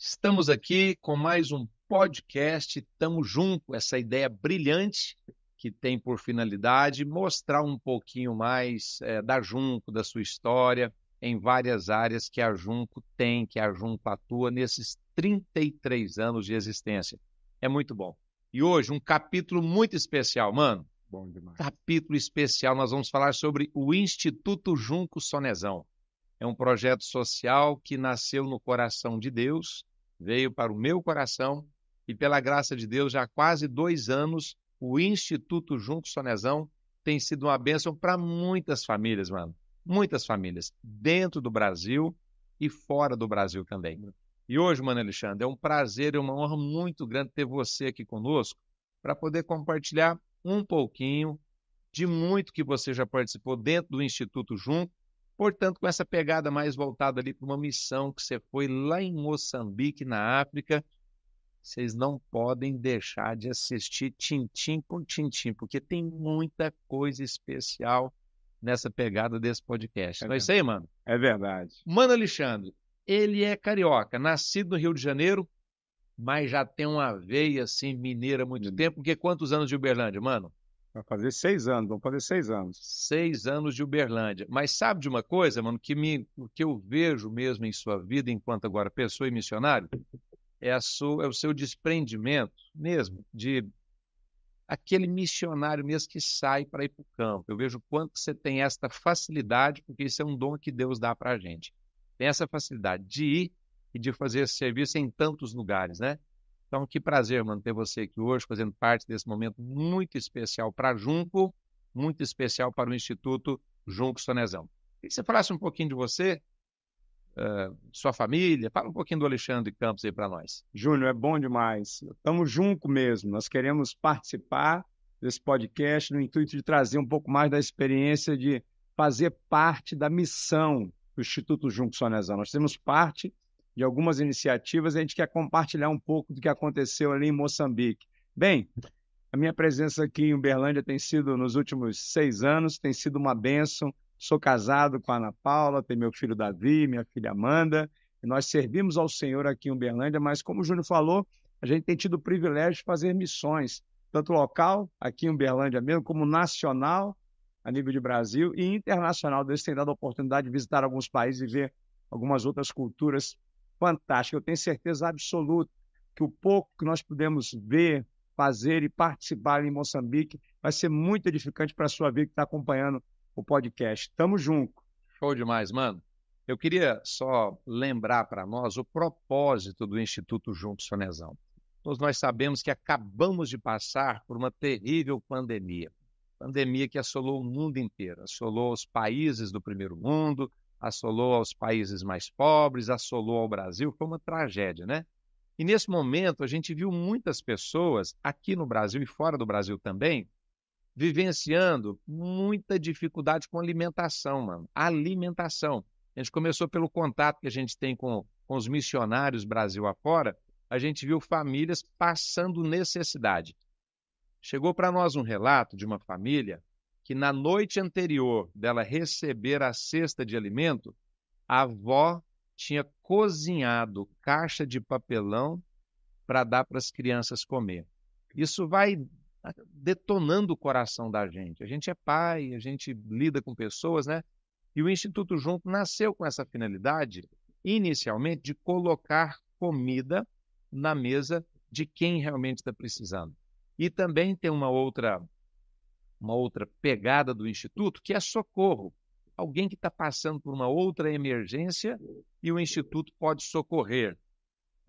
Estamos aqui com mais um podcast Tamo Junto, essa ideia brilhante que tem por finalidade mostrar um pouquinho mais é, da Junco, da sua história, em várias áreas que a Junco tem, que a Junco atua nesses 33 anos de existência. É muito bom. E hoje, um capítulo muito especial, mano. Bom demais. Capítulo especial, nós vamos falar sobre o Instituto Junco Sonezão. É um projeto social que nasceu no coração de Deus, veio para o meu coração e, pela graça de Deus, já há quase dois anos, o Instituto Junco Sonezão tem sido uma bênção para muitas famílias, mano. Muitas famílias, dentro do Brasil e fora do Brasil também. Hum. E hoje, Mano Alexandre, é um prazer e uma honra muito grande ter você aqui conosco para poder compartilhar um pouquinho de muito que você já participou dentro do Instituto Junco Portanto, com essa pegada mais voltada ali para uma missão que você foi lá em Moçambique, na África, vocês não podem deixar de assistir Tintim por Tintim, porque tem muita coisa especial nessa pegada desse podcast. É não é isso aí, mano? É verdade. Mano Alexandre, ele é carioca, nascido no Rio de Janeiro, mas já tem uma veia assim mineira há muito hum. tempo, porque quantos anos de Uberlândia, mano? Vai fazer seis anos, vão fazer seis anos. Seis anos de Uberlândia. Mas sabe de uma coisa, mano, que, me, que eu vejo mesmo em sua vida, enquanto agora pessoa e missionário, é, a sua, é o seu desprendimento mesmo, de aquele missionário mesmo que sai para ir para o campo. Eu vejo quanto você tem esta facilidade, porque isso é um dom que Deus dá para a gente. Tem essa facilidade de ir e de fazer esse serviço em tantos lugares, né? Então, que prazer, mano, ter você aqui hoje, fazendo parte desse momento muito especial para Junco, muito especial para o Instituto Junco Sonezão. Queria que você falasse um pouquinho de você, uh, sua família, fala um pouquinho do Alexandre Campos aí para nós. Júnior, é bom demais. Estamos Junco mesmo, nós queremos participar desse podcast no intuito de trazer um pouco mais da experiência de fazer parte da missão do Instituto Junco Sonezão. Nós temos parte de algumas iniciativas, a gente quer compartilhar um pouco do que aconteceu ali em Moçambique. Bem, a minha presença aqui em Uberlândia tem sido, nos últimos seis anos, tem sido uma bênção. Sou casado com a Ana Paula, tenho meu filho Davi, minha filha Amanda. E nós servimos ao Senhor aqui em Uberlândia, mas como o Júnior falou, a gente tem tido o privilégio de fazer missões, tanto local, aqui em Uberlândia mesmo, como nacional, a nível de Brasil, e internacional. Deus tem dado a oportunidade de visitar alguns países e ver algumas outras culturas fantástica. Eu tenho certeza absoluta que o pouco que nós pudemos ver, fazer e participar em Moçambique vai ser muito edificante para a sua vida que está acompanhando o podcast. Tamo junto. Show demais, mano. Eu queria só lembrar para nós o propósito do Instituto Juntos Sonezão. Todos nós sabemos que acabamos de passar por uma terrível pandemia. Pandemia que assolou o mundo inteiro, assolou os países do primeiro mundo, assolou aos países mais pobres, assolou ao Brasil, foi uma tragédia, né? E nesse momento a gente viu muitas pessoas aqui no Brasil e fora do Brasil também vivenciando muita dificuldade com alimentação, mano. Alimentação. A gente começou pelo contato que a gente tem com, com os missionários Brasil afora, a gente viu famílias passando necessidade. Chegou para nós um relato de uma família que na noite anterior dela receber a cesta de alimento, a avó tinha cozinhado caixa de papelão para dar para as crianças comer. Isso vai ah, detonando o coração da gente. A gente é pai, a gente lida com pessoas, né? E o Instituto Junto nasceu com essa finalidade, inicialmente, de colocar comida na mesa de quem realmente está precisando. E também tem uma outra uma outra pegada do Instituto, que é socorro. Alguém que está passando por uma outra emergência e o Instituto pode socorrer.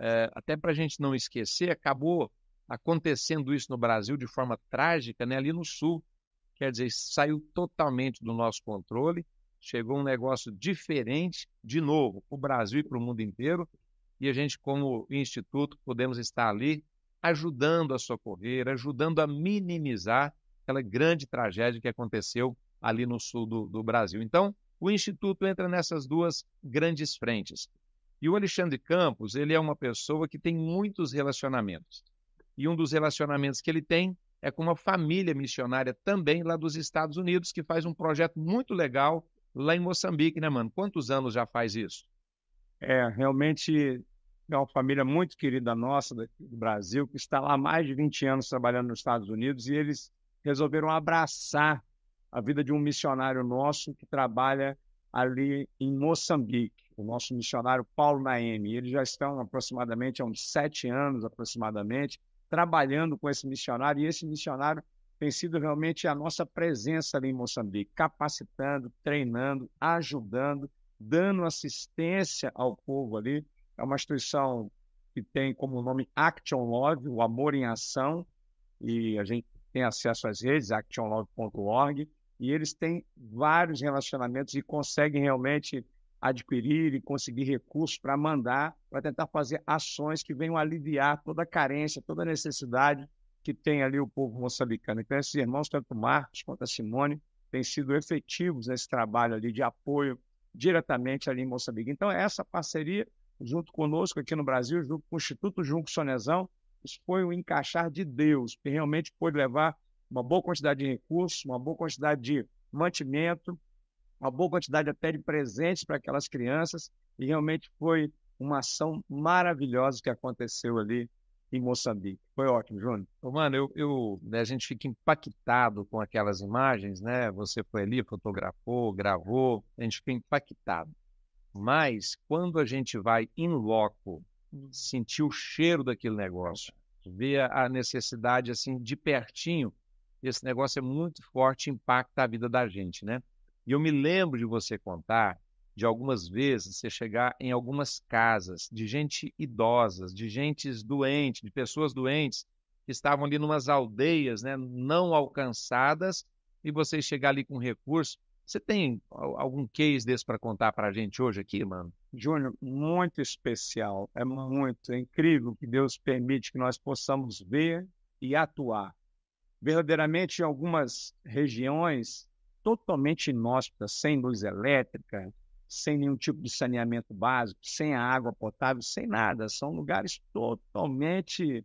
É, até para a gente não esquecer, acabou acontecendo isso no Brasil de forma trágica, né, ali no Sul. Quer dizer, saiu totalmente do nosso controle, chegou um negócio diferente, de novo, para o Brasil e para o mundo inteiro, e a gente, como instituto, podemos estar ali ajudando a socorrer, ajudando a minimizar aquela grande tragédia que aconteceu ali no sul do, do Brasil. Então, o Instituto entra nessas duas grandes frentes. E o Alexandre Campos, ele é uma pessoa que tem muitos relacionamentos. E um dos relacionamentos que ele tem é com uma família missionária também lá dos Estados Unidos, que faz um projeto muito legal lá em Moçambique, né, mano? Quantos anos já faz isso? É, realmente é uma família muito querida nossa do Brasil, que está lá há mais de 20 anos trabalhando nos Estados Unidos, e eles resolveram abraçar a vida de um missionário nosso que trabalha ali em Moçambique, o nosso missionário Paulo Naemi. Eles já estão aproximadamente há uns sete anos, aproximadamente, trabalhando com esse missionário, e esse missionário tem sido realmente a nossa presença ali em Moçambique, capacitando, treinando, ajudando, dando assistência ao povo ali. É uma instituição que tem como nome Action Love, o amor em ação, e a gente tem acesso às redes, actionlog.org, e eles têm vários relacionamentos e conseguem realmente adquirir e conseguir recursos para mandar, para tentar fazer ações que venham aliviar toda a carência, toda a necessidade que tem ali o povo moçambicano. Então, esses irmãos, tanto Marcos quanto a Simone, têm sido efetivos nesse trabalho ali de apoio diretamente ali em Moçambique. Então, é essa parceria, junto conosco aqui no Brasil, junto com o Instituto Junco Sonezão, isso foi um encaixar de Deus, que realmente pôde levar uma boa quantidade de recursos, uma boa quantidade de mantimento, uma boa quantidade até de presentes para aquelas crianças, e realmente foi uma ação maravilhosa que aconteceu ali em Moçambique. Foi ótimo, Júnior. Mano, eu, eu né, a gente fica impactado com aquelas imagens, né? Você foi ali, fotografou, gravou, a gente fica impactado. Mas quando a gente vai em loco sentir o cheiro daquele negócio, ver a necessidade assim de pertinho. Esse negócio é muito forte, impacta a vida da gente, né? E eu me lembro de você contar de algumas vezes você chegar em algumas casas de gente idosas, de gentes doentes, de pessoas doentes que estavam ali numas aldeias, né, não alcançadas, e você chegar ali com recurso. Você tem algum case desse para contar para a gente hoje aqui, mano? Júnior, muito especial, é muito é incrível que Deus permite que nós possamos ver e atuar. Verdadeiramente, em algumas regiões totalmente inóspitas, sem luz elétrica, sem nenhum tipo de saneamento básico, sem água potável, sem nada. São lugares totalmente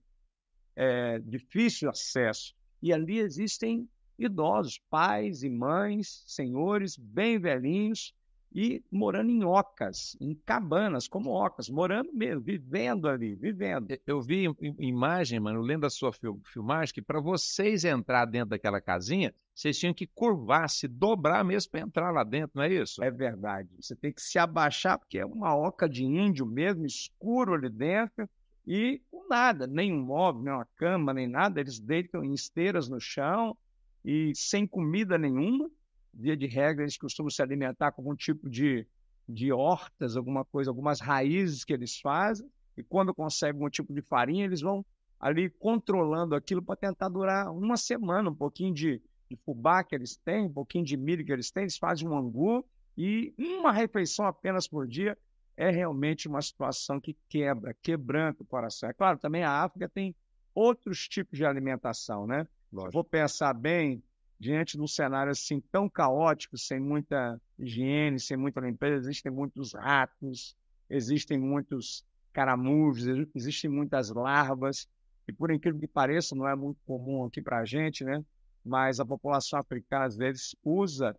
é, difícil acesso. E ali existem idosos, pais e mães, senhores, bem velhinhos, e morando em ocas, em cabanas, como ocas, morando mesmo, vivendo ali, vivendo. Eu vi imagem, mano, lendo a sua filmagem, que para vocês entrar dentro daquela casinha, vocês tinham que curvar, se dobrar mesmo para entrar lá dentro, não é isso? É verdade. Você tem que se abaixar, porque é uma oca de índio mesmo, escuro ali dentro, e nada, nem um móvel, nem uma cama, nem nada. Eles deitam em esteiras no chão e sem comida nenhuma via de regra, eles costumam se alimentar com algum tipo de, de hortas, alguma coisa, algumas raízes que eles fazem, e quando conseguem algum tipo de farinha, eles vão ali controlando aquilo para tentar durar uma semana, um pouquinho de, de fubá que eles têm, um pouquinho de milho que eles têm, eles fazem um angu, e uma refeição apenas por dia é realmente uma situação que quebra, quebranta o coração. É claro, também a África tem outros tipos de alimentação, né? Lógico. Vou pensar bem, diante de um cenário assim tão caótico, sem muita higiene, sem muita limpeza, existem muitos ratos, existem muitos caramujos, existem muitas larvas, e por incrível que pareça, não é muito comum aqui para a gente, né? mas a população africana às vezes usa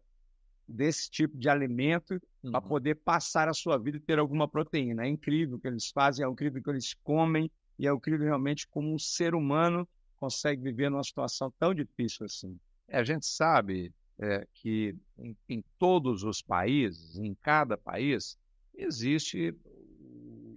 desse tipo de alimento uhum. para poder passar a sua vida e ter alguma proteína. É incrível o que eles fazem, é incrível o que eles comem, e é incrível realmente como um ser humano consegue viver numa situação tão difícil assim. É, a gente sabe é, que em, em, todos os países, em cada país, existe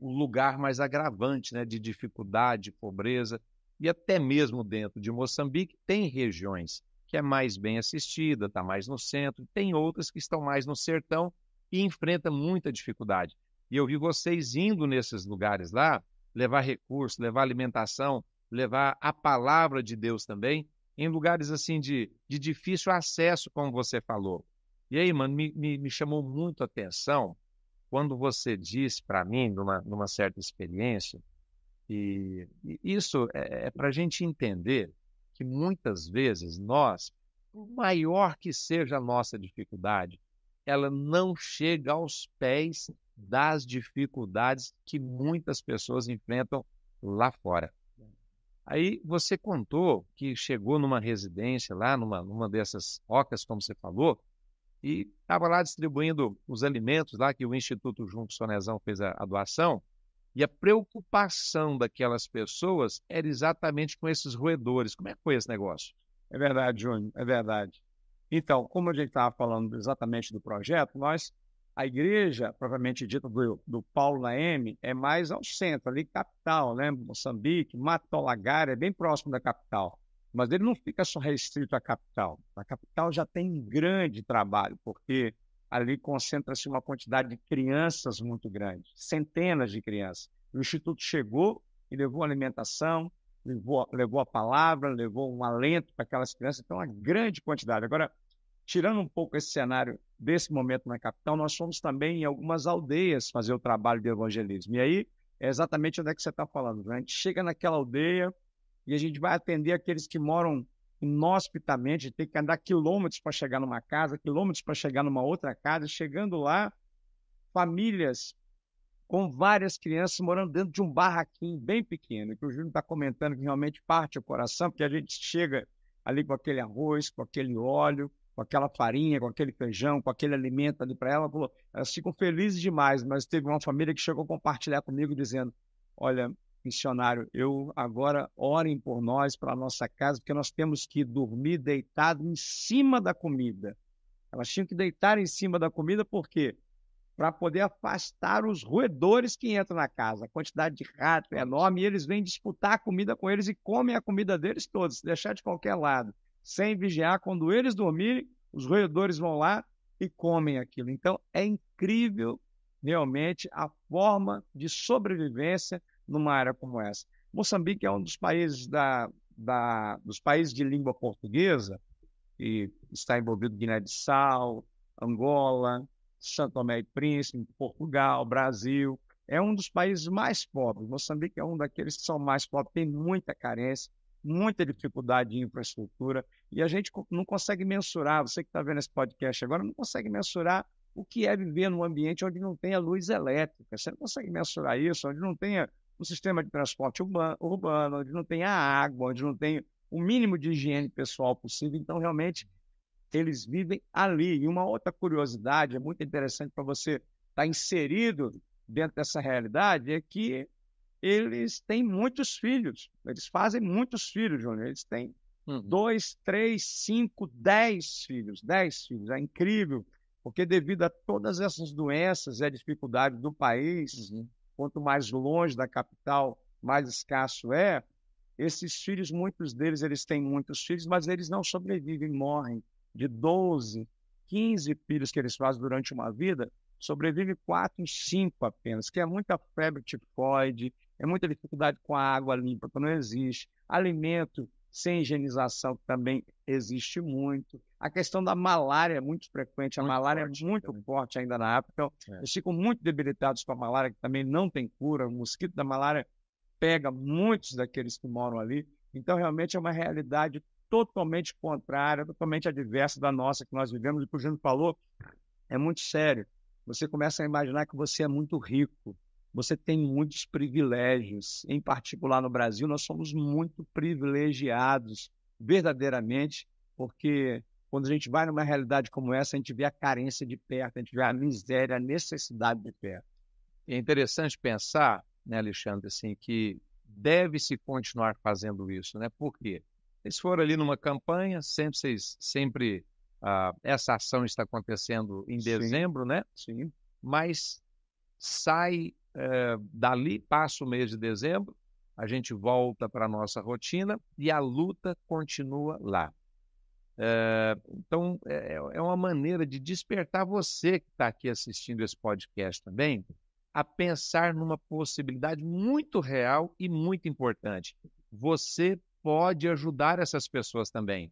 o lugar mais agravante né, de dificuldade, pobreza, e até mesmo dentro de Moçambique tem regiões que é mais bem assistida, está mais no centro, tem outras que estão mais no sertão e enfrenta muita dificuldade. E eu vi vocês indo nesses lugares lá, levar recursos, levar alimentação, levar a palavra de Deus também, em lugares assim de, de difícil acesso, como você falou. E aí, mano, me, me, me chamou muito a atenção quando você disse para mim, numa, numa certa experiência, e, e isso é, é, é para a gente entender que muitas vezes nós, por maior que seja a nossa dificuldade, ela não chega aos pés das dificuldades que muitas pessoas enfrentam lá fora. Aí você contou que chegou numa residência lá, numa, numa dessas rocas como você falou, e estava lá distribuindo os alimentos lá que o Instituto Junto Sonezão fez a, a doação, e a preocupação daquelas pessoas era exatamente com esses roedores. Como é que foi esse negócio? É verdade, Júnior, é verdade. Então, como a gente estava falando exatamente do projeto, nós a igreja, propriamente dita, do, do Paulo na M, é mais ao centro, ali capital, né? Moçambique, Matolagara, é bem próximo da capital. Mas ele não fica só restrito à capital. A capital já tem um grande trabalho, porque ali concentra-se uma quantidade de crianças muito grande, centenas de crianças. O Instituto chegou e levou alimentação, levou, levou a palavra, levou um alento para aquelas crianças, então uma grande quantidade. Agora, tirando um pouco esse cenário desse momento na capital, nós fomos também em algumas aldeias fazer o trabalho de evangelismo. E aí é exatamente onde é que você está falando. Né? A gente chega naquela aldeia e a gente vai atender aqueles que moram inhospitamente, tem que andar quilômetros para chegar numa casa, quilômetros para chegar numa outra casa. Chegando lá, famílias com várias crianças morando dentro de um barraquinho bem pequeno, que o Júnior está comentando que realmente parte o coração, porque a gente chega ali com aquele arroz, com aquele óleo, com aquela farinha, com aquele feijão, com aquele alimento ali para ela, falou, elas ficam felizes demais, mas teve uma família que chegou a compartilhar comigo dizendo, olha, missionário, eu agora orem por nós, para a nossa casa, porque nós temos que dormir deitado em cima da comida. Elas tinham que deitar em cima da comida, por quê? Para poder afastar os roedores que entram na casa. A quantidade de rato é enorme e eles vêm disputar a comida com eles e comem a comida deles todos, deixar de qualquer lado sem vigiar. Quando eles dormirem, os roedores vão lá e comem aquilo. Então, é incrível realmente a forma de sobrevivência numa área como essa. Moçambique é um dos países da, da dos países de língua portuguesa e está envolvido Guiné-Bissau, Angola, Santo Tomé e Príncipe, Portugal, Brasil. É um dos países mais pobres. Moçambique é um daqueles que são mais pobres, tem muita carência, muita dificuldade em infraestrutura e a gente não consegue mensurar. Você que está vendo esse podcast agora não consegue mensurar o que é viver num ambiente onde não tenha luz elétrica. Você não consegue mensurar isso, onde não tenha um sistema de transporte urbano, onde não tenha água, onde não tenha o mínimo de higiene pessoal possível. Então, realmente, eles vivem ali. E uma outra curiosidade, é muito interessante para você estar tá inserido dentro dessa realidade, é que eles têm muitos filhos. Eles fazem muitos filhos, Júnior. Eles têm uhum. dois, três, cinco, dez filhos. Dez filhos. É incrível. Porque devido a todas essas doenças e a dificuldade do país, uhum. quanto mais longe da capital, mais escasso é, esses filhos, muitos deles, eles têm muitos filhos, mas eles não sobrevivem, morrem. De 12, 15 filhos que eles fazem durante uma vida, sobrevive quatro, em apenas, que é muita febre tifoide, é muita dificuldade com a água limpa, que não existe, alimento sem higienização que também existe muito, a questão da malária é muito frequente, a muito malária é forte, é muito também. forte ainda na África, então é. eles ficam muito debilitados com a malária, que também não tem cura, o mosquito da malária pega muitos daqueles que moram ali, então realmente é uma realidade totalmente contrária, totalmente adversa da nossa que nós vivemos, e o que o Júnior falou é muito sério. Você começa a imaginar que você é muito rico, você tem muitos privilégios. Em particular no Brasil, nós somos muito privilegiados, verdadeiramente, porque quando a gente vai numa realidade como essa, a gente vê a carência de perto, a gente vê a miséria, a necessidade de perto. É interessante pensar, né, Alexandre, assim, que deve-se continuar fazendo isso, né? Por quê? Eles foram ali numa campanha, sempre, vocês, sempre ah, essa ação está acontecendo em dezembro, Sim. né? Sim. Mas sai é, dali passa o mês de dezembro, a gente volta para a nossa rotina e a luta continua lá. Eh, então, é, então, é, é, uma maneira de despertar você que está aqui assistindo esse podcast também a pensar numa possibilidade muito real e muito importante. Você pode ajudar essas pessoas também.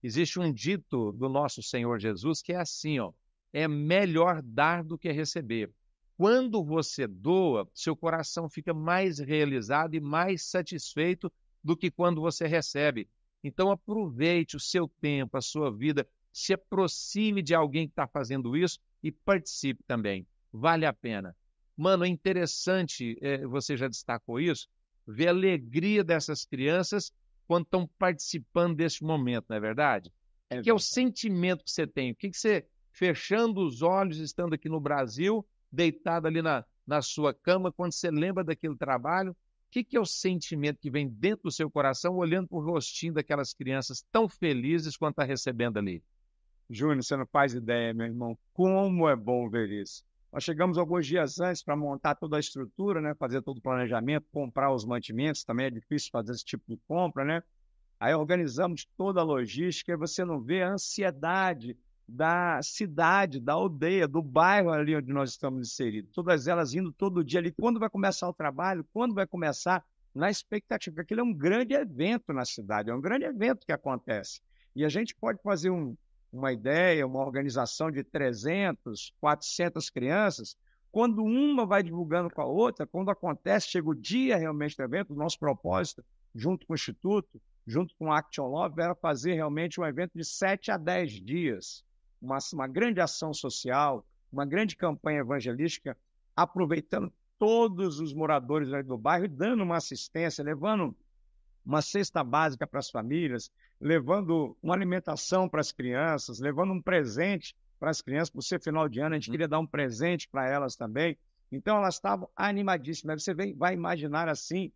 Existe um dito do nosso Senhor Jesus que é assim, ó, é melhor dar do que receber. Quando você doa, seu coração fica mais realizado e mais satisfeito do que quando você recebe. Então, aproveite o seu tempo, a sua vida, se aproxime de alguém que está fazendo isso e participe também. Vale a pena. Mano, é interessante, é, você já destacou isso, ver a alegria dessas crianças quando estão participando deste momento, não é verdade? É que é o sentimento que você tem. O que, que você, fechando os olhos, estando aqui no Brasil, deitado ali na, na sua cama, quando você lembra daquele trabalho, o que, que é o sentimento que vem dentro do seu coração, olhando para o rostinho daquelas crianças tão felizes quanto está recebendo ali? Júnior, você não faz ideia, meu irmão, como é bom ver isso. Nós chegamos alguns dias antes para montar toda a estrutura, né? fazer todo o planejamento, comprar os mantimentos, também é difícil fazer esse tipo de compra, né? Aí organizamos toda a logística e você não vê a ansiedade da cidade, da aldeia, do bairro ali onde nós estamos inseridos. Todas elas indo todo dia ali. Quando vai começar o trabalho? Quando vai começar? Na expectativa. Porque Aquilo é um grande evento na cidade, é um grande evento que acontece. E a gente pode fazer um, uma ideia, uma organização de 300, 400 crianças. Quando uma vai divulgando com a outra, quando acontece, chega o dia realmente do evento, o nosso propósito, junto com o Instituto, junto com a Action Love, era fazer realmente um evento de 7 a 10 dias uma, uma grande ação social, uma grande campanha evangelística, aproveitando todos os moradores do bairro, dando uma assistência, levando uma cesta básica para as famílias, levando uma alimentação para as crianças, levando um presente para as crianças, por ser final de ano, a gente uhum. queria dar um presente para elas também. Então, elas estavam animadíssimas. Você vai imaginar assim,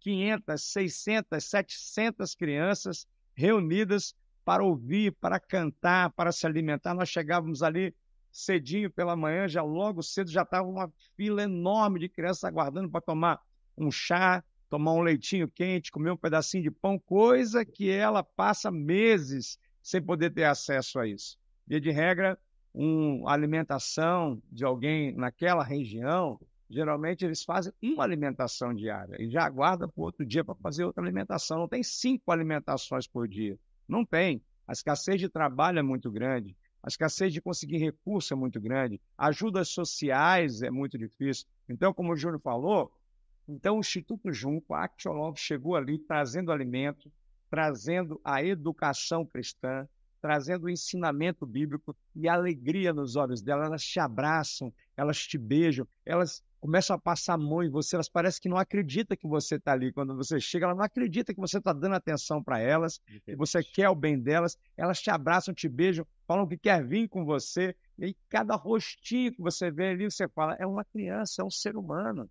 500, 600, 700 crianças reunidas para ouvir, para cantar, para se alimentar. Nós chegávamos ali cedinho pela manhã, já logo cedo já estava uma fila enorme de crianças aguardando para tomar um chá, tomar um leitinho quente, comer um pedacinho de pão, coisa que ela passa meses sem poder ter acesso a isso. E de regra, uma alimentação de alguém naquela região, geralmente eles fazem uma alimentação diária e já aguarda para outro dia para fazer outra alimentação. Não tem cinco alimentações por dia. Não tem. A escassez de trabalho é muito grande, a escassez de conseguir recurso é muito grande, ajudas sociais é muito difícil. Então, como o Júnior falou, então o Instituto Junco, a Actiolog, chegou ali trazendo alimento, trazendo a educação cristã, trazendo o ensinamento bíblico e alegria nos olhos dela. Elas te abraçam, elas te beijam, elas começam a passar a mão em você, elas parecem que não acreditam que você está ali. Quando você chega, elas não acreditam que você está dando atenção para elas, que você quer o bem delas, elas te abraçam, te beijam, falam que quer vir com você. E aí, cada rostinho que você vê ali, você fala, é uma criança, é um ser humano.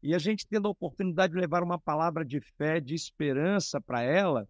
E a gente tendo a oportunidade de levar uma palavra de fé, de esperança para ela,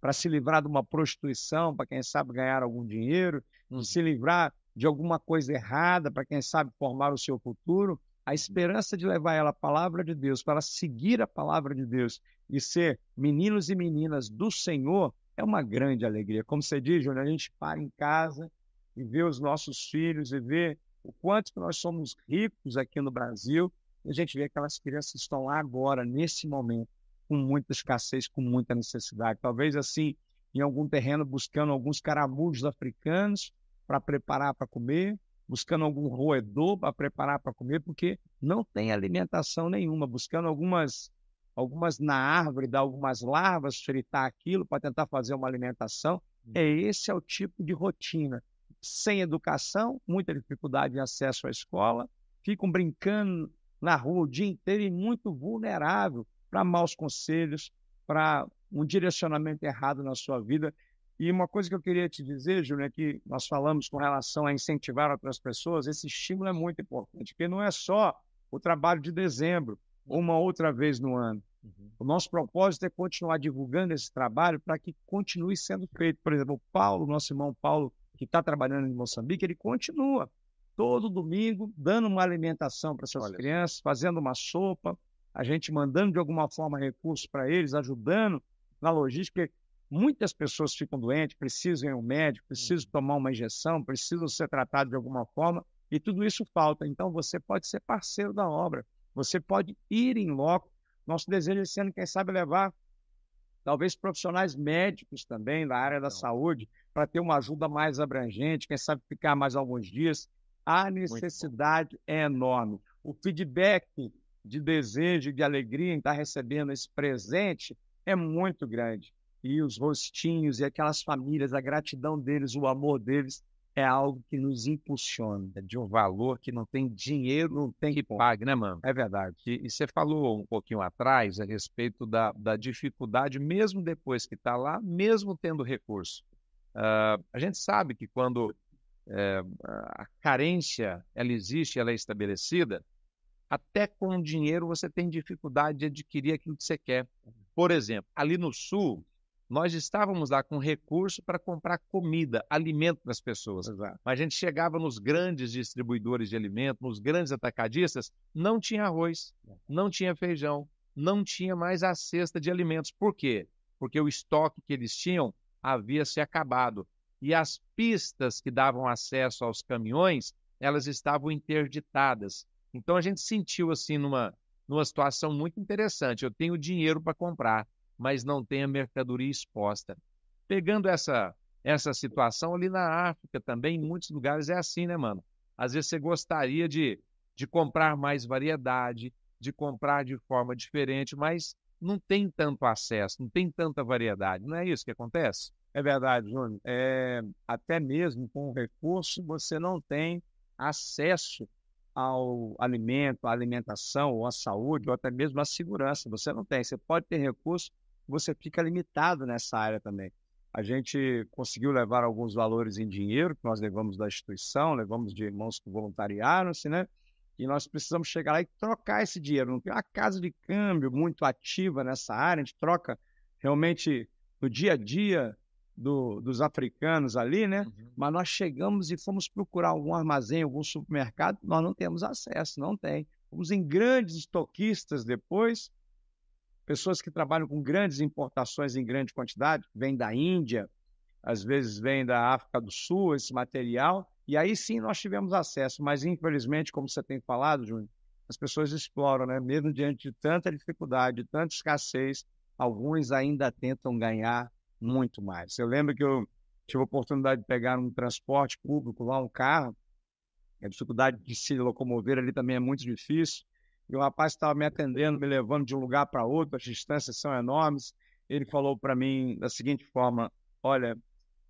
para se livrar de uma prostituição, para quem sabe ganhar algum dinheiro, uhum. se livrar de alguma coisa errada, para quem sabe formar o seu futuro, a esperança de levar ela a palavra de Deus, para seguir a palavra de Deus e ser meninos e meninas do Senhor, é uma grande alegria. Como você diz, Júnior, a gente para em casa e vê os nossos filhos e vê o quanto que nós somos ricos aqui no Brasil. E a gente vê que aquelas crianças que estão lá agora, nesse momento, com muita escassez, com muita necessidade. Talvez assim, em algum terreno, buscando alguns caramujos africanos para preparar para comer, buscando algum roedor para preparar para comer, porque não tem alimentação nenhuma, buscando algumas algumas na árvore, dar algumas larvas, fritar aquilo para tentar fazer uma alimentação. É uhum. esse é o tipo de rotina. Sem educação, muita dificuldade de acesso à escola, ficam brincando na rua o dia inteiro e muito vulnerável para maus conselhos, para um direcionamento errado na sua vida e uma coisa que eu queria te dizer, Júlio, é que nós falamos com relação a incentivar outras pessoas, esse estímulo é muito importante, porque não é só o trabalho de dezembro, uma outra vez no ano. Uhum. O nosso propósito é continuar divulgando esse trabalho para que continue sendo feito. Por exemplo, o Paulo, nosso irmão Paulo, que está trabalhando em Moçambique, ele continua todo domingo dando uma alimentação para suas Olha. crianças, fazendo uma sopa, a gente mandando de alguma forma recursos para eles, ajudando na logística, Muitas pessoas ficam doentes, precisam ir ao médico, precisam uhum. tomar uma injeção, precisam ser tratados de alguma forma, e tudo isso falta. Então, você pode ser parceiro da obra, você pode ir em loco. Nosso desejo esse ano, quem sabe, é levar talvez profissionais médicos também da área da Não. saúde, para ter uma ajuda mais abrangente, quem sabe ficar mais alguns dias. A necessidade é enorme. O feedback de desejo, e de alegria em estar recebendo esse presente é muito grande e os rostinhos e aquelas famílias, a gratidão deles, o amor deles, é algo que nos impulsiona. É de um valor que não tem dinheiro, não tem que pagar pague, né, mano? É verdade. E, e, você falou um pouquinho atrás a respeito da, da dificuldade, mesmo depois que está lá, mesmo tendo recurso. Uh, a gente sabe que quando eh, a carência ela existe, ela é estabelecida, até com o dinheiro você tem dificuldade de adquirir aquilo que você quer. Por exemplo, ali no sul, nós estávamos lá com recurso para comprar comida, alimento para as pessoas. Exato. Mas a gente chegava nos grandes distribuidores de alimento, nos grandes atacadistas, não tinha arroz, não tinha feijão, não tinha mais a cesta de alimentos. Por quê? Porque o estoque que eles tinham havia se acabado. E as pistas que davam acesso aos caminhões, elas estavam interditadas. Então a gente sentiu assim numa numa situação muito interessante. Eu tenho dinheiro para comprar, mas não tem a mercadoria exposta. Pegando essa, essa situação ali na África também, em muitos lugares é assim, né, mano? Às vezes você gostaria de, de comprar mais variedade, de comprar de forma diferente, mas não tem tanto acesso, não tem tanta variedade. Não é isso que acontece? É verdade, Júnior. É, até mesmo com o recurso, você não tem acesso ao alimento, à alimentação, ou à saúde, ou até mesmo à segurança. Você não tem. Você pode ter recurso, você fica limitado nessa área também. A gente conseguiu levar alguns valores em dinheiro que nós levamos da instituição, levamos de irmãos que voluntariaram-se, né? E nós precisamos chegar lá e trocar esse dinheiro. Não tem uma casa de câmbio muito ativa nessa área, a gente troca realmente no dia a dia do, dos africanos ali, né? Uhum. Mas nós chegamos e fomos procurar algum armazém, algum supermercado, nós não temos acesso, não tem. Fomos em grandes estoquistas depois, pessoas que trabalham com grandes importações em grande quantidade, vem da Índia, às vezes vem da África do Sul esse material, e aí sim nós tivemos acesso, mas infelizmente, como você tem falado, Júnior, as pessoas exploram, né? mesmo diante de tanta dificuldade, de tanta escassez, alguns ainda tentam ganhar muito mais. Eu lembro que eu tive a oportunidade de pegar um transporte público lá, um carro, a dificuldade de se locomover ali também é muito difícil, e o rapaz estava me atendendo, me levando de um lugar para outro, as distâncias são enormes. Ele falou para mim da seguinte forma: Olha,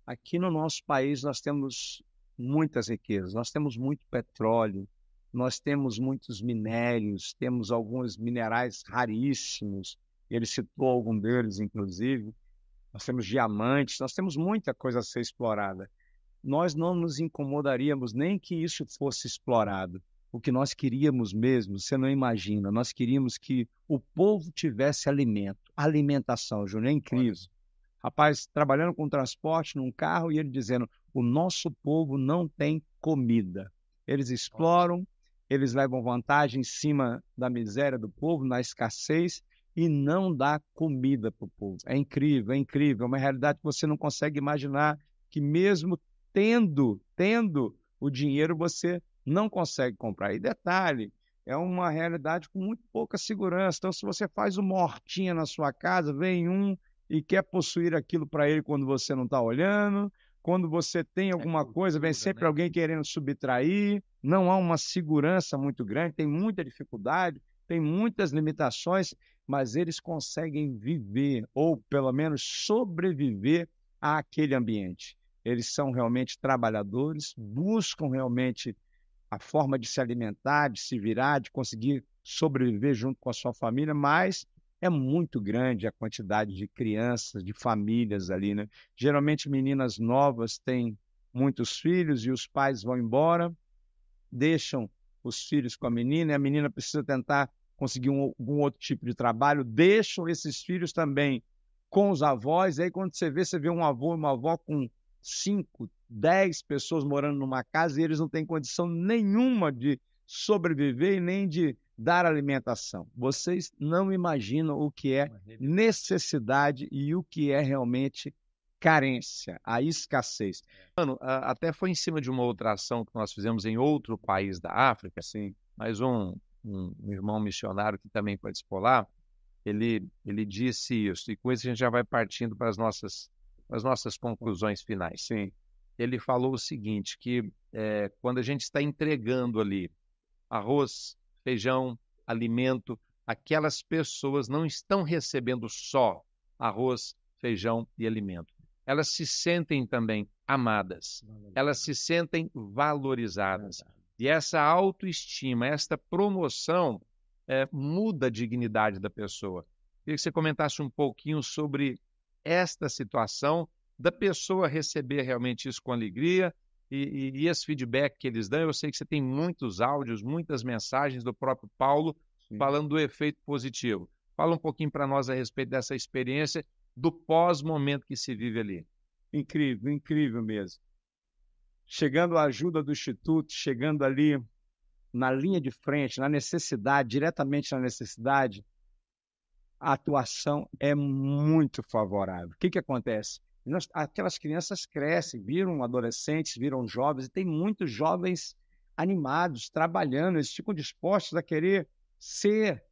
aqui no nosso país nós temos muitas riquezas, nós temos muito petróleo, nós temos muitos minérios, temos alguns minerais raríssimos. Ele citou algum deles, inclusive. Nós temos diamantes, nós temos muita coisa a ser explorada. Nós não nos incomodaríamos nem que isso fosse explorado o que nós queríamos mesmo, você não imagina. Nós queríamos que o povo tivesse alimento, alimentação, Júnior, é incrível. Olha. Rapaz, trabalhando com transporte num carro e ele dizendo: o nosso povo não tem comida. Eles exploram, eles levam vantagem em cima da miséria do povo, na escassez, e não dá comida para o povo. É incrível, é incrível. É uma realidade que você não consegue imaginar que mesmo tendo, tendo o dinheiro, você não consegue comprar. E detalhe, é uma realidade com muito pouca segurança. Então, se você faz uma hortinha na sua casa, vem um e quer possuir aquilo para ele quando você não está olhando. Quando você tem é alguma é coisa, vem sempre né? alguém querendo subtrair. Não há uma segurança muito grande, tem muita dificuldade, tem muitas limitações, mas eles conseguem viver, ou pelo menos sobreviver àquele ambiente. Eles são realmente trabalhadores, buscam realmente a forma de se alimentar, de se virar, de conseguir sobreviver junto com a sua família, mas é muito grande a quantidade de crianças, de famílias ali, né? Geralmente meninas novas têm muitos filhos e os pais vão embora, deixam os filhos com a menina, e a menina precisa tentar conseguir um, algum outro tipo de trabalho, deixam esses filhos também com os avós, e aí quando você vê, você vê um avô e uma avó com cinco, 10 pessoas morando numa casa e eles não têm condição nenhuma de sobreviver e nem de dar alimentação. Vocês não imaginam o que é necessidade e o que é realmente carência, a escassez. É. Mano, até foi em cima de uma outra ação que nós fizemos em outro país da África, assim, mas um, um, irmão missionário que também participou lá, ele, ele disse isso, e com isso a gente já vai partindo para as nossas, para as nossas conclusões finais. Sim ele falou o seguinte, que é, quando a gente está entregando ali arroz, feijão, alimento, aquelas pessoas não estão recebendo só arroz, feijão e alimento. Elas se sentem também amadas, elas se sentem valorizadas. E essa autoestima, esta promoção é, muda a dignidade da pessoa. Queria que você comentasse um pouquinho sobre esta situação da pessoa receber realmente isso com alegria e, e, e, esse feedback que eles dão. Eu sei que você tem muitos áudios, muitas mensagens do próprio Paulo Sim. falando do efeito positivo. Fala um pouquinho para nós a respeito dessa experiência, do pós-momento que se vive ali. Incrível, incrível mesmo. Chegando à ajuda do Instituto, chegando ali na linha de frente, na necessidade, diretamente na necessidade, a atuação é muito favorável. O que, que acontece? aquelas crianças crescem, viram adolescentes, viram jovens, e tem muitos jovens animados, trabalhando, eles ficam dispostos a querer ser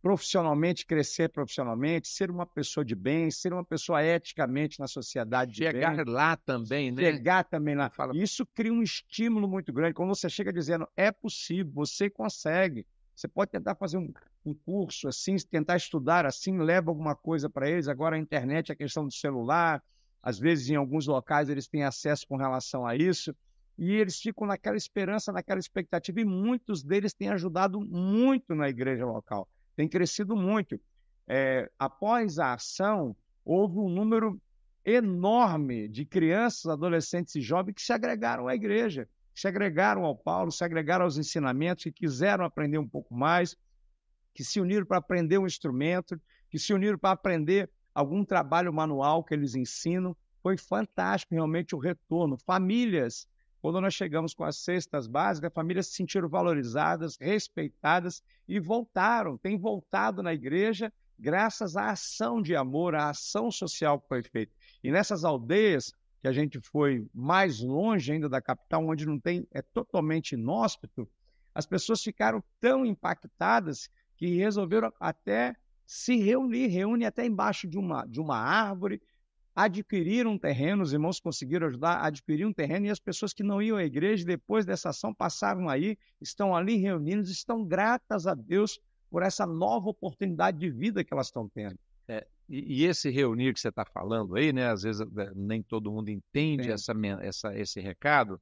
profissionalmente, crescer profissionalmente, ser uma pessoa de bem, ser uma pessoa eticamente na sociedade. Chegar bem, lá também, né? Chegar também lá. Fala. Isso cria um estímulo muito grande. Quando você chega dizendo, é possível, você consegue. Você pode tentar fazer um, um curso assim, tentar estudar assim, leva alguma coisa para eles. Agora a internet, a questão do celular, às vezes, em alguns locais, eles têm acesso com relação a isso. E eles ficam naquela esperança, naquela expectativa, e muitos deles têm ajudado muito na igreja local, tem crescido muito. É, após a ação, houve um número enorme de crianças, adolescentes e jovens que se agregaram à igreja, se agregaram ao Paulo, se agregaram aos ensinamentos, que quiseram aprender um pouco mais, que se uniram para aprender um instrumento, que se uniram para aprender algum trabalho manual que eles ensinam. Foi fantástico realmente o retorno. Famílias, quando nós chegamos com as cestas básicas, famílias se sentiram valorizadas, respeitadas e voltaram, têm voltado na igreja graças à ação de amor, à ação social que foi feita. E nessas aldeias, que a gente foi mais longe ainda da capital, onde não tem, é totalmente inóspito, as pessoas ficaram tão impactadas que resolveram até se reunir, reúne até embaixo de uma, de uma árvore, adquirir um terreno, os irmãos conseguiram ajudar a adquirir um terreno, e as pessoas que não iam à igreja, depois dessa ação, passaram aí, estão ali reunidos, estão gratas a Deus por essa nova oportunidade de vida que elas estão tendo. É, e, e, esse reunir que você está falando aí, né? Às vezes eh, nem todo mundo entende essa, essa, esse recado.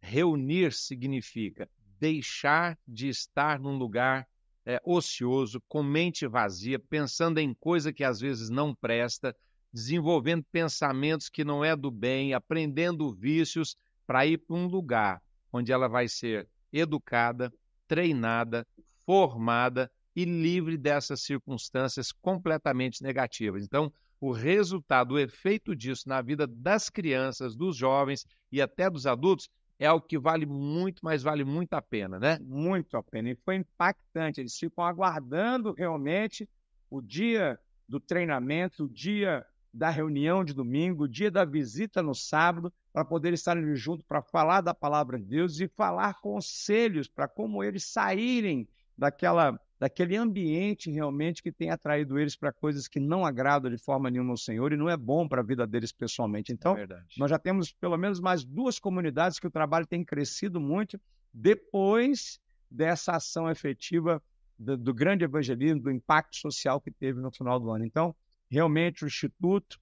Reunir significa deixar de estar num lugar é, ocioso, com mente vazia, pensando em coisa que às vezes não presta, desenvolvendo pensamentos que não é do bem, aprendendo vícios para ir para um lugar onde ela vai ser educada, treinada, formada e livre dessas circunstâncias completamente negativas. Então, o resultado, o efeito disso na vida das crianças, dos jovens e até dos adultos é algo que vale muito, mas vale muito a pena, né? Muito a pena. E foi impactante. Eles ficam aguardando realmente o dia do treinamento, o dia da reunião de domingo, o dia da visita no sábado, para poder estarem junto para falar da palavra de Deus e falar conselhos para como eles saírem daquela daquele ambiente realmente que tem atraído eles para coisas que não agradam de forma nenhuma ao Senhor e não é bom para a vida deles pessoalmente. É então, é nós já temos pelo menos mais duas comunidades que o trabalho tem crescido muito depois dessa ação efetiva do, do grande evangelismo, do impacto social que teve no final do ano. Então, realmente o Instituto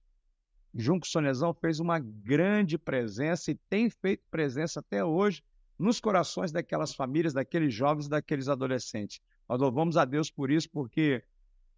Junco Sonezão fez uma grande presença e tem feito presença até hoje nos corações daquelas famílias, daqueles jovens, daqueles adolescentes. Nós louvamos a Deus por isso, porque,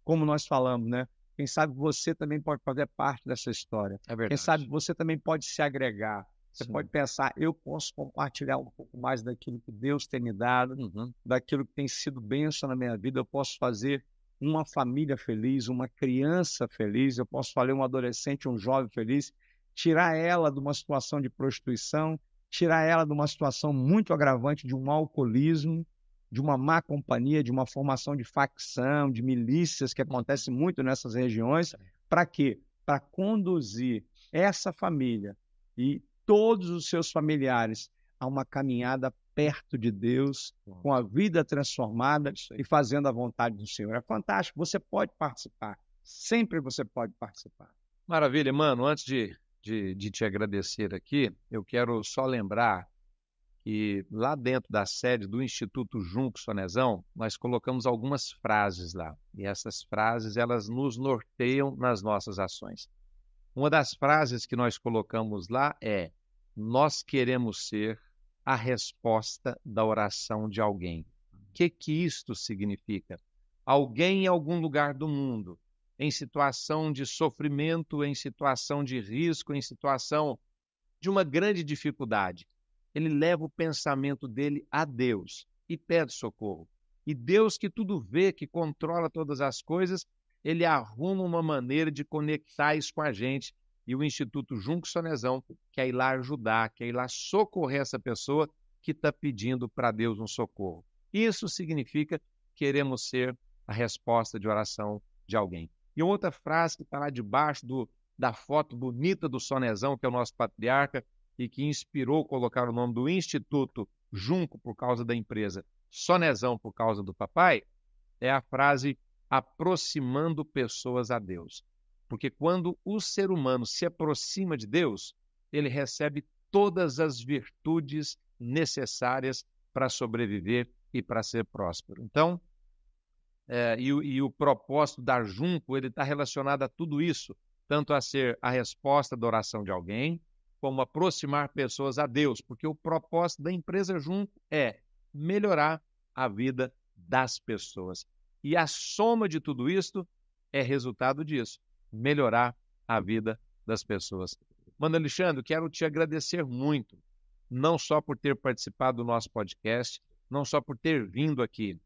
como nós falamos, né? Quem sabe você também pode fazer parte dessa história. É verdade. Quem sabe você também pode se agregar. Você Sim. pode pensar, eu posso compartilhar um pouco mais daquilo que Deus tem me dado, uhum. daquilo que tem sido bênção na minha vida. Eu posso fazer uma família feliz, uma criança feliz, eu posso fazer um adolescente, um jovem feliz, tirar ela de uma situação de prostituição, tirar ela de uma situação muito agravante de um alcoolismo, de uma má companhia, de uma formação de facção, de milícias que acontece muito nessas regiões. Para quê? Para conduzir essa família e todos os seus familiares a uma caminhada perto de Deus, com a vida transformada é e fazendo a vontade do Senhor. É fantástico, você pode participar, sempre você pode participar. Maravilha, mano. Antes de, de, de te agradecer aqui, eu quero só lembrar e lá dentro da sede do Instituto Junco Sonezão, nós colocamos algumas frases lá. E essas frases, elas nos norteiam nas nossas ações. Uma das frases que nós colocamos lá é: Nós queremos ser a resposta da oração de alguém. O que, que isto significa? Alguém em algum lugar do mundo, em situação de sofrimento, em situação de risco, em situação de uma grande dificuldade, ele leva o pensamento dele a Deus e pede socorro. E Deus, que tudo vê, que controla todas as coisas, ele arruma uma maneira de conectar isso com a gente. E o Instituto Junco Sonezão quer ir lá ajudar, quer ir lá socorrer essa pessoa que está pedindo para Deus um socorro. Isso significa queremos ser a resposta de oração de alguém. E outra frase que está lá debaixo do, da foto bonita do Sonezão, que é o nosso patriarca, e que inspirou colocar o nome do Instituto Junco por causa da empresa, Sonezão por causa do papai, é a frase aproximando pessoas a Deus. Porque quando o ser humano se aproxima de Deus, ele recebe todas as virtudes necessárias para sobreviver e para ser próspero. Então, é, e, e, o propósito da Junco, ele está relacionado a tudo isso, tanto a ser a resposta da oração de alguém, como aproximar pessoas a Deus, porque o propósito da empresa junto é melhorar a vida das pessoas. E a soma de tudo isto é resultado disso, melhorar a vida das pessoas. Mano Alexandre, quero te agradecer muito, não só por ter participado do nosso podcast, não só por ter vindo aqui,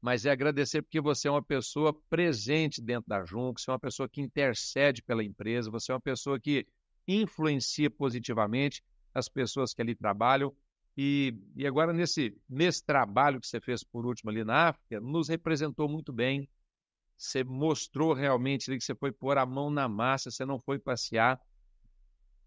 mas é agradecer porque você é uma pessoa presente dentro da Junco, você é uma pessoa que intercede pela empresa, você é uma pessoa que influencia positivamente as pessoas que ali trabalham. E, e agora, nesse, nesse trabalho que você fez por último ali na África, nos representou muito bem. Você mostrou realmente que você foi pôr a mão na massa, você não foi passear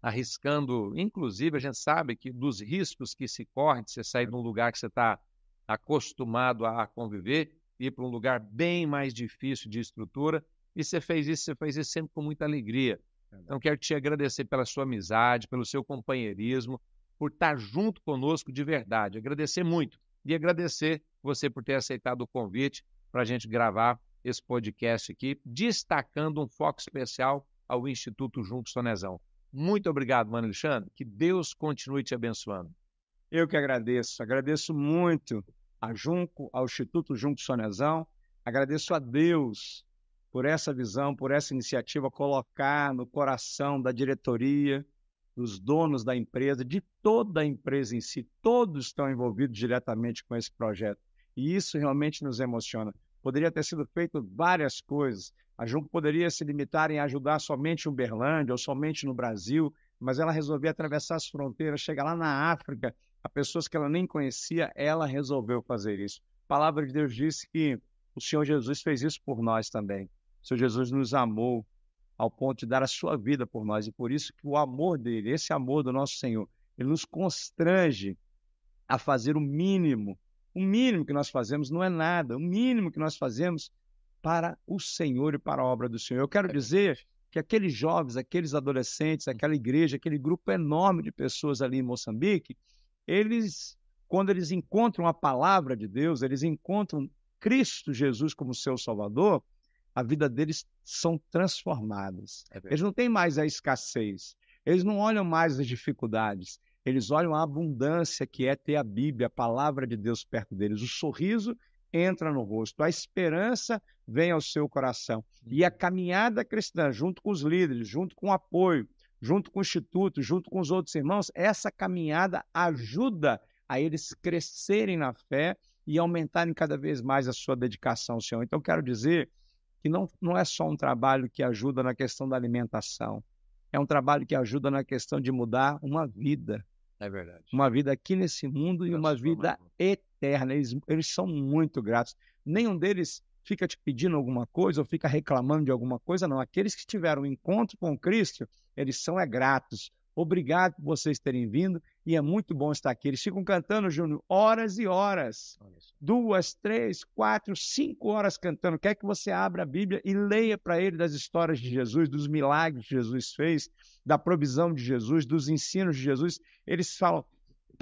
arriscando. Inclusive, a gente sabe que dos riscos que se corre de você sair de um lugar que você está acostumado a conviver, ir para um lugar bem mais difícil de estrutura, e você fez isso, você fez isso sempre com muita alegria. Então, quero te agradecer pela sua amizade, pelo seu companheirismo, por estar junto conosco de verdade. Agradecer muito e agradecer você por ter aceitado o convite para a gente gravar esse podcast aqui, destacando um foco especial ao Instituto Junco Sonezão. Muito obrigado, Mano Alexandre. Que Deus continue te abençoando. Eu que agradeço. Agradeço muito a Junco, ao Instituto Junco Sonezão. Agradeço a Deus por essa visão, por essa iniciativa, colocar no coração da diretoria, dos donos da empresa, de toda a empresa em si, todos estão envolvidos diretamente com esse projeto. E isso realmente nos emociona. Poderia ter sido feito várias coisas. A Junco poderia se limitar em ajudar somente Uberlândia ou somente no Brasil, mas ela resolveu atravessar as fronteiras, chegar lá na África, a pessoas que ela nem conhecia, ela resolveu fazer isso. A palavra de Deus disse que o Senhor Jesus fez isso por nós também seu Senhor Jesus nos amou ao ponto de dar a sua vida por nós. E por isso que o amor dele, esse amor do nosso Senhor, ele nos constrange a fazer o mínimo. O mínimo que nós fazemos não é nada. O mínimo que nós fazemos para o Senhor e para a obra do Senhor. Eu quero dizer que aqueles jovens, aqueles adolescentes, hum. aquela igreja, aquele grupo enorme de pessoas ali em Moçambique, eles, quando eles encontram a palavra de Deus, eles encontram Cristo Jesus como seu Salvador, a vida deles são transformadas. É eles não têm mais a escassez, eles não olham mais as dificuldades, eles olham a abundância que é ter a Bíblia, a palavra de Deus perto deles. O sorriso entra no rosto, a esperança vem ao seu coração. E a uhum. caminhada cristã, junto com os líderes, junto com o apoio, junto com o instituto, junto com os outros irmãos, essa caminhada ajuda a eles crescerem na fé e aumentarem cada vez mais a sua dedicação ao Senhor. Então, quero dizer que não, não é só um trabalho que ajuda na questão da alimentação, é um trabalho que ajuda na questão de mudar uma vida. É verdade. Uma vida aqui nesse mundo e uma vida eterna. Eles, eles são muito gratos. Nenhum deles fica te pedindo alguma coisa ou fica reclamando de alguma coisa, não. Aqueles que tiveram um encontro com Cristo, eles são é gratos. Obrigado por vocês terem vindo e é muito bom estar aqui. Eles ficam cantando, Júnior, horas e horas. Duas, três, quatro, cinco horas cantando. Quer que você abra a Bíblia e leia para ele das histórias de Jesus, dos milagres que Jesus fez, da provisão de Jesus, dos ensinos de Jesus. Eles falam,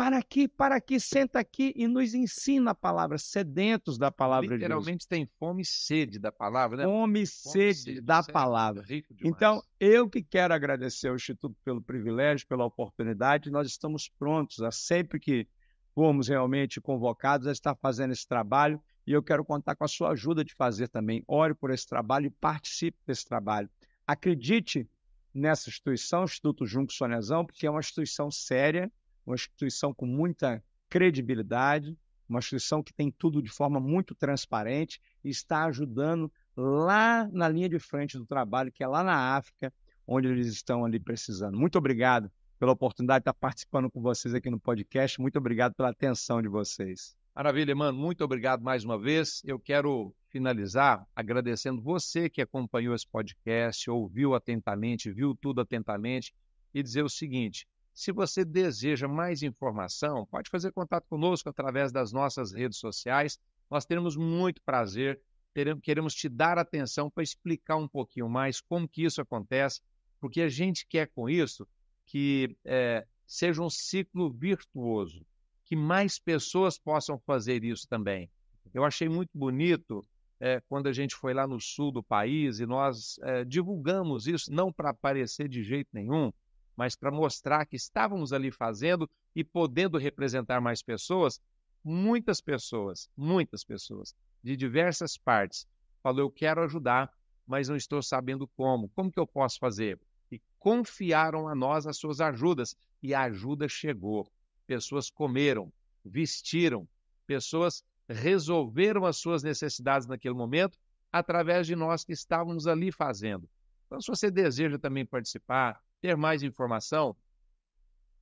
para aqui, para aqui, senta aqui e nos ensina a palavra, sedentos da palavra Literalmente de Deus. Literalmente tem fome e sede da palavra, né? Fome e sede, sede da sede, é palavra. então, eu que quero agradecer ao Instituto pelo privilégio, pela oportunidade, nós estamos prontos a sempre que formos realmente convocados a estar fazendo esse trabalho e eu quero contar com a sua ajuda de fazer também. Ore por esse trabalho e participe desse trabalho. Acredite nessa instituição, Instituto Junco Sonezão, porque é uma instituição séria, uma instituição com muita credibilidade, uma instituição que tem tudo de forma muito transparente e está ajudando lá na linha de frente do trabalho, que é lá na África, onde eles estão ali precisando. Muito obrigado pela oportunidade de estar participando com vocês aqui no podcast. Muito obrigado pela atenção de vocês. Maravilha, mano. Muito obrigado mais uma vez. Eu quero finalizar agradecendo você que acompanhou esse podcast, ouviu atentamente, viu tudo atentamente e dizer o seguinte: se você deseja mais informação, pode fazer contato conosco através das nossas redes sociais. Nós teremos muito prazer, teremos, queremos te dar atenção para explicar um pouquinho mais como que isso acontece, porque a gente quer com isso que é, seja um ciclo virtuoso, que mais pessoas possam fazer isso também. Eu achei muito bonito é, quando a gente foi lá no sul do país e nós é, divulgamos isso, não para aparecer de jeito nenhum, mas para mostrar que estávamos ali fazendo e podendo representar mais pessoas, muitas pessoas, muitas pessoas, de diversas partes, falou: Eu quero ajudar, mas não estou sabendo como. Como que eu posso fazer? E confiaram a nós as suas ajudas, e a ajuda chegou. Pessoas comeram, vestiram, pessoas resolveram as suas necessidades naquele momento através de nós que estávamos ali fazendo. Então, se você deseja também participar, ter mais informação,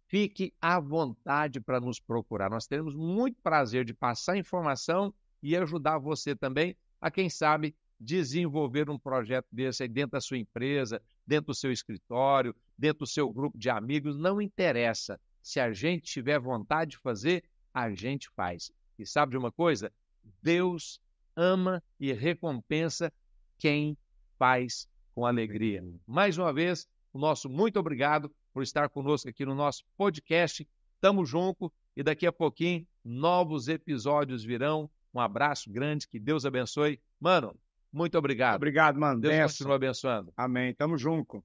fique à vontade para nos procurar. Nós teremos muito prazer de passar informação e ajudar você também a, quem sabe, desenvolver um projeto desse aí dentro da sua empresa, dentro do seu escritório, dentro do seu grupo de amigos, não interessa. Se a gente tiver vontade de fazer, a gente faz. E sabe de uma coisa? Deus ama e recompensa quem faz com alegria. Mais uma vez, o nosso muito obrigado por estar conosco aqui no nosso podcast. Tamo junto e daqui a pouquinho novos episódios virão. Um abraço grande, que Deus abençoe. Mano, muito obrigado. Obrigado, mano. Deus Benção. continua abençoando. Amém. Tamo junto.